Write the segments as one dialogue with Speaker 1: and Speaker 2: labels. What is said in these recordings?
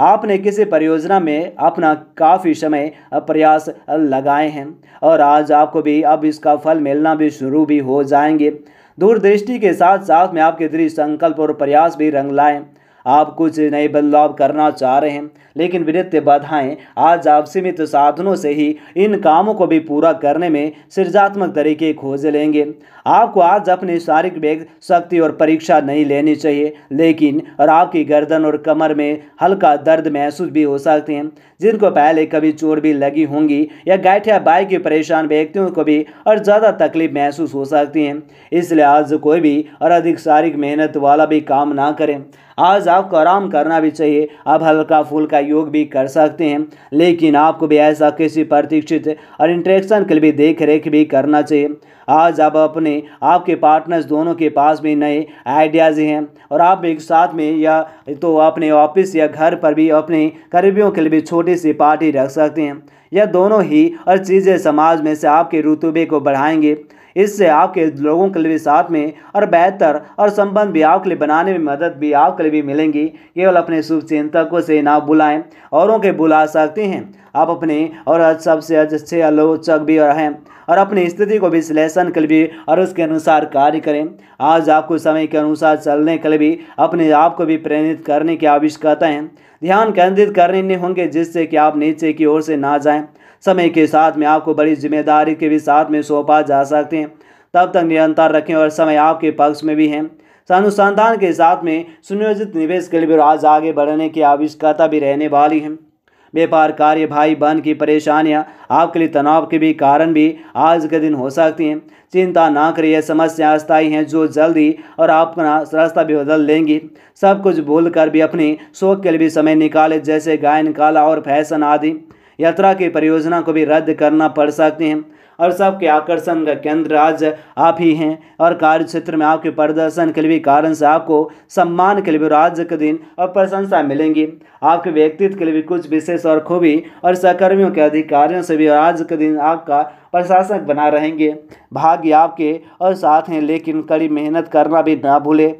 Speaker 1: आपने किसी परियोजना में अपना काफ़ी समय प्रयास लगाए हैं और आज आपको भी अब इसका फल मिलना भी शुरू भी हो जाएंगे दूरदृष्टि के साथ साथ में आपके दृढ़ संकल्प और प्रयास भी रंग लाएं आप कुछ नए बदलाव करना चाह रहे हैं लेकिन वित्तीय बाधाएं आज आप सीमित साधनों से ही इन कामों को भी पूरा करने में सृजात्मक तरीके खोज लेंगे आपको आज अपने शारीरिक वेग शक्ति और परीक्षा नहीं लेनी चाहिए लेकिन और आपकी गर्दन और कमर में हल्का दर्द महसूस भी हो सकते हैं जिनको पहले कभी चोट भी लगी होंगी या गैठिया बाई के परेशान व्यक्तियों को भी और ज़्यादा तकलीफ महसूस हो सकती है इसलिए आज कोई भी और अधिक शारीरिक मेहनत वाला भी काम ना करें आज आप आपको आराम करना भी चाहिए आप हल्का फुल्का योग भी कर सकते हैं लेकिन आपको भी ऐसा किसी प्रतीक्षित और इंट्रेक्शन के लिए भी देख रेख भी करना चाहिए आज आप अपने आपके पार्टनर्स दोनों के पास भी नए आइडियाज़ हैं और आप एक साथ में या तो अपने ऑफिस या घर पर भी अपने करीबियों के लिए भी छोटी सी पार्टी रख सकते हैं यह दोनों ही हर चीज़ें समाज में से आपके रुतबे को बढ़ाएंगे इससे आपके लोगों के लिए साथ में और बेहतर और संबंध भी आपके लिए बनाने में मदद भी आपके लिए भी मिलेंगी केवल अपने शुभ चिंतकों से ना बुलाएं औरों के बुला सकते हैं आप अपने और सबसे अच्छे आलोचक भी रहें और अपनी स्थिति को विश्लेषण कर भी और उसके अनुसार कार्य करें आज आपको समय के अनुसार चलने के लिए भी अपने आप को भी प्रेरित करने की आवश्यकता है ध्यान केंद्रित करने होंगे जिससे कि आप नीचे की ओर से ना जाएं समय के साथ में आपको बड़ी जिम्मेदारी के भी साथ में सौंपा जा सकते हैं तब तक निरंतर रखें और समय आपके पक्ष में भी है अनुसंधान के साथ में सुनियोजित निवेश के लिए आज आगे बढ़ने की आवश्यकता भी रहने वाली है व्यापार कार्य भाई बहन की परेशानियां आपके लिए तनाव के भी कारण भी आज के दिन हो सकती हैं चिंता ना करिए समस्या अस्थायी हैं जो जल्दी और आपका रास्ता भी बदल लेंगी सब कुछ भूल कर भी अपनी शोक के लिए भी समय निकाले जैसे गायन कला और फैशन आदि यात्रा की परियोजना को भी रद्द करना पड़ सकती हैं और सबके आकर्षण का केंद्र आज आप ही हैं और कार्य क्षेत्र में आपके प्रदर्शन के लिए कारण से आपको सम्मान के लिए भी राज्य के दिन और प्रशंसा मिलेंगी आपके व्यक्तित्व के लिए भी कुछ विशेष और खूबी और सहकर्मियों के अधिकारियों से भी राज्य के दिन आपका प्रशासक बना रहेंगे भाग्य आपके और साथ हैं लेकिन कड़ी मेहनत करना भी ना भूले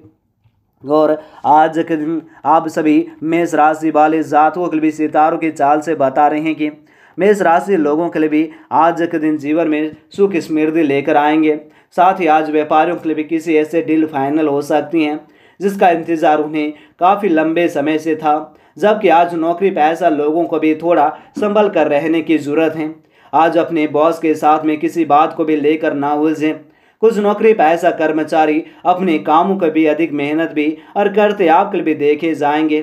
Speaker 1: और आज के दिन आप सभी मेष राशि वाले जातकों के लिए सितारों की चाल से बता रहे हैं कि मेष राशि लोगों के लिए भी आज के दिन जीवन में सुख समृद्धि लेकर आएंगे साथ ही आज व्यापारियों के लिए भी किसी ऐसे डील फाइनल हो सकती हैं जिसका इंतज़ार उन्हें काफ़ी लंबे समय से था जबकि आज नौकरी पैसा लोगों को भी थोड़ा संभल कर रहने की ज़रूरत है आज अपने बॉस के साथ में किसी बात को भी लेकर ना उलझें कुछ नौकरी पैसा कर्मचारी अपने कामों का भी अधिक मेहनत भी और करते आपके भी देखे जाएंगे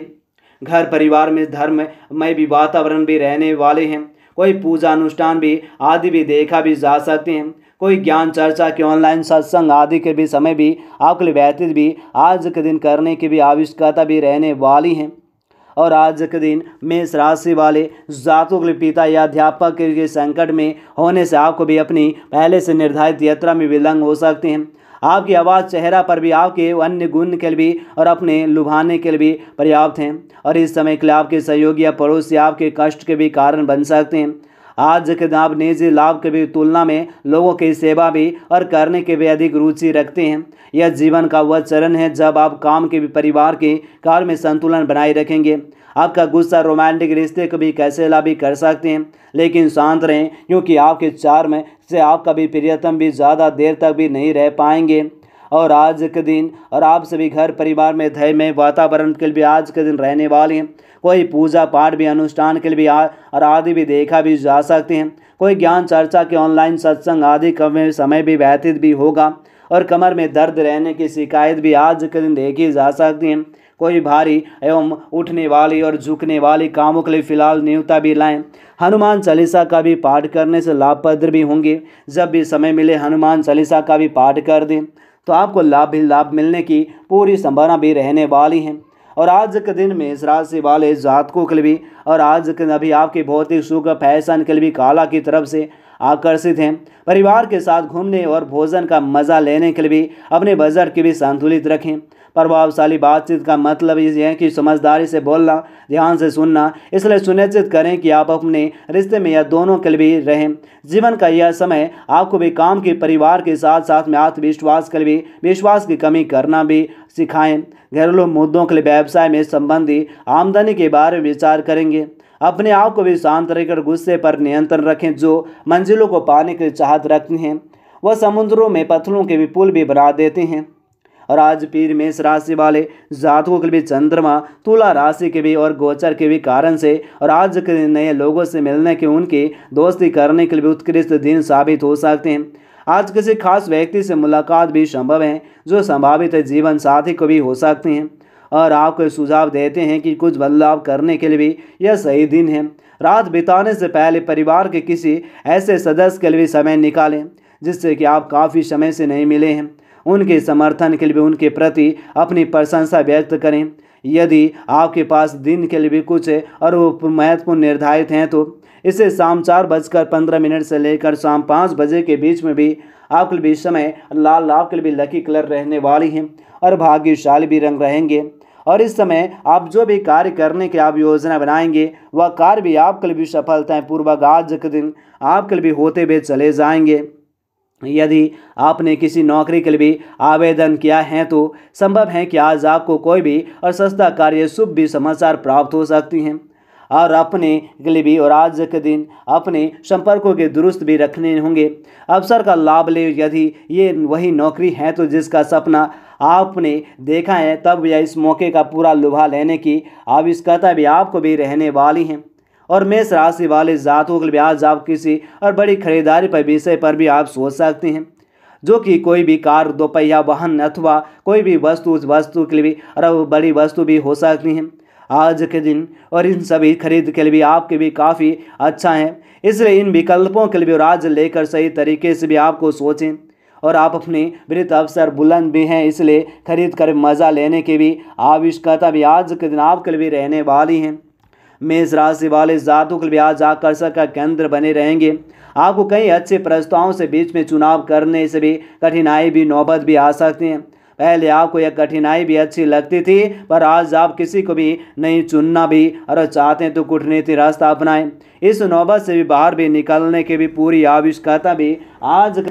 Speaker 1: घर परिवार में धर्म में भी वातावरण भी रहने वाले हैं कोई पूजा अनुष्ठान भी आदि भी देखा भी जा सकते हैं कोई ज्ञान चर्चा के ऑनलाइन सत्संग आदि के भी समय भी आपके लिए व्यतीत भी आज के दिन करने की भी आवश्यकता भी रहने वाली हैं और आज के दिन मेष राशि वाले जातों के पिता या अध्यापक के संकट में होने से आपको भी अपनी पहले से निर्धारित यात्रा में विलंब हो सकते हैं आपकी आवाज़ चेहरा पर भी आपके अन्य गुण के लिए और अपने लुभाने के लिए पर्याप्त हैं और इस समय के लिए आपके सहयोगी या पड़ोसी आपके कष्ट के भी कारण बन सकते हैं आज के आप निजी लाभ की भी तुलना में लोगों की सेवा भी और करने की भी अधिक रुचि रखते हैं यह जीवन का वह चरण है जब आप काम के भी परिवार के कार्य में संतुलन बनाए रखेंगे आपका गुस्सा रोमांटिक रिश्ते को भी कैसे लाभी भी कर सकते हैं लेकिन शांत रहें क्योंकि आपके चार में से आपका भी प्रियतम भी ज़्यादा देर तक भी नहीं रह पाएंगे और आज के दिन और आप सभी घर परिवार में धैर्य में वातावरण के लिए आज के दिन रहने वाले हैं कोई पूजा पाठ भी अनुष्ठान के लिए भी और आदि भी देखा भी जा सकते हैं कोई ज्ञान चर्चा के ऑनलाइन सत्संग आदि कम समय भी व्यतीत भी होगा और कमर में दर्द रहने की शिकायत भी आज के दिन देखी जा सकती है कोई भारी एवं उठने वाली और झुकने वाली कामों के लिए फिलहाल न्यूता भी लाएं हनुमान चालीसा का भी पाठ करने से लाभप्रद भी होंगे जब भी समय मिले हनुमान चालीसा का भी पाठ कर दें तो आपको लाभ भी लाभ मिलने की पूरी संभावना भी रहने वाली है और आज के दिन में इस राशि वाले जातकों के लिए भी और आज के अभी आपके भौतिक सुख फैशन के लिए भी काला की तरफ से आकर्षित हैं परिवार के साथ घूमने और भोजन का मज़ा लेने के लिए भी अपने बजट के भी संतुलित रखें प्रभावशाली बातचीत का मतलब ये है कि समझदारी से बोलना ध्यान से सुनना इसलिए सुनिश्चित करें कि आप अपने रिश्ते में यह दोनों के लिए रहें जीवन का यह समय आपको भी काम के परिवार के साथ साथ में आत्मविश्वास के लिए विश्वास की कमी करना भी सिखाएं घरेलू मुद्दों के लिए व्यवसाय में संबंधी आमदनी के बारे में विचार करेंगे अपने आप को भी शांत रहकर गुस्से पर नियंत्रण रखें जो मंजिलों को पाने की चाहत रखते हैं वह समुद्रों में पत्थरों के भी पुल भी बना देते हैं और आज पीर मेष राशि वाले जातकों के भी चंद्रमा तुला राशि के भी और गोचर के भी कारण से और आज के नए लोगों से मिलने के उनकी दोस्ती करने के लिए उत्कृष्ट दिन साबित हो सकते हैं आज किसी खास व्यक्ति से मुलाकात भी संभव है जो संभावित जीवन साथी को भी हो सकते हैं और आपको सुझाव देते हैं कि कुछ बदलाव करने के लिए भी यह सही दिन है रात बिताने से पहले परिवार के किसी ऐसे सदस्य के लिए भी समय निकालें जिससे कि आप काफ़ी समय से नहीं मिले हैं उनके समर्थन के लिए उनके प्रति अपनी प्रशंसा व्यक्त करें यदि आपके पास दिन के लिए भी कुछ है और वो महत्वपूर्ण निर्धारित हैं तो इसे शाम चार बजकर पंद्रह मिनट से लेकर शाम पाँच बजे के बीच में भी आपके लिए समय लाल आपके लिए भी लकी कलर रहने वाली हैं और भाग्यशाली भी रंग रहेंगे और इस समय आप जो भी कार्य करने की आप योजना बनाएंगे वह कार्य भी आपके लिए भी सफलताएँ पूर्वक आज के दिन आपके लिए भी होते हुए चले जाएंगे यदि आपने किसी नौकरी के लिए भी आवेदन किया है तो संभव है कि आज आपको कोई भी और सस्ता कार्य शुभ भी समाचार प्राप्त हो सकती हैं और अपने भी और आज के दिन अपने संपर्कों के दुरुस्त भी रखने होंगे अवसर का लाभ ले यदि ये वही नौकरी है तो जिसका सपना आपने देखा है तब यह इस मौके का पूरा लुभा लेने की आविष्कता भी आपको भी रहने वाली हैं और मेष राशि वाले जातों के लिए आज आप किसी और बड़ी खरीदारी पर विषय पर भी आप सोच सकते हैं जो कि कोई भी कार दोपहिया वाहन अथवा कोई भी वस्तु उस वस्तु के लिए और बड़ी वस्तु भी हो सकती हैं आज के दिन और इन सभी खरीद के लिए भी आपके भी काफ़ी अच्छा है इसलिए इन विकल्पों के लिए और आज लेकर सही तरीके से भी आपको सोचें और आप अपने वृत्त अवसर बुलंद भी हैं इसलिए खरीद कर मज़ा लेने की भी आवश्यकता भी आज के दिन आपके लिए भी रहने वाली हैं मेजरा शिवालय जातुकल ब्याज आकर्षण का केंद्र बने रहेंगे आपको कई अच्छे प्रस्तावों से बीच में चुनाव करने से भी कठिनाई भी नौबत भी आ सकती है पहले आपको यह कठिनाई भी अच्छी लगती थी पर आज आप किसी को भी नहीं चुनना भी और चाहते हैं तो कूटनीति रास्ता अपनाएं इस नौबत से भी बाहर भी निकलने की भी पूरी आविष्कारता भी आज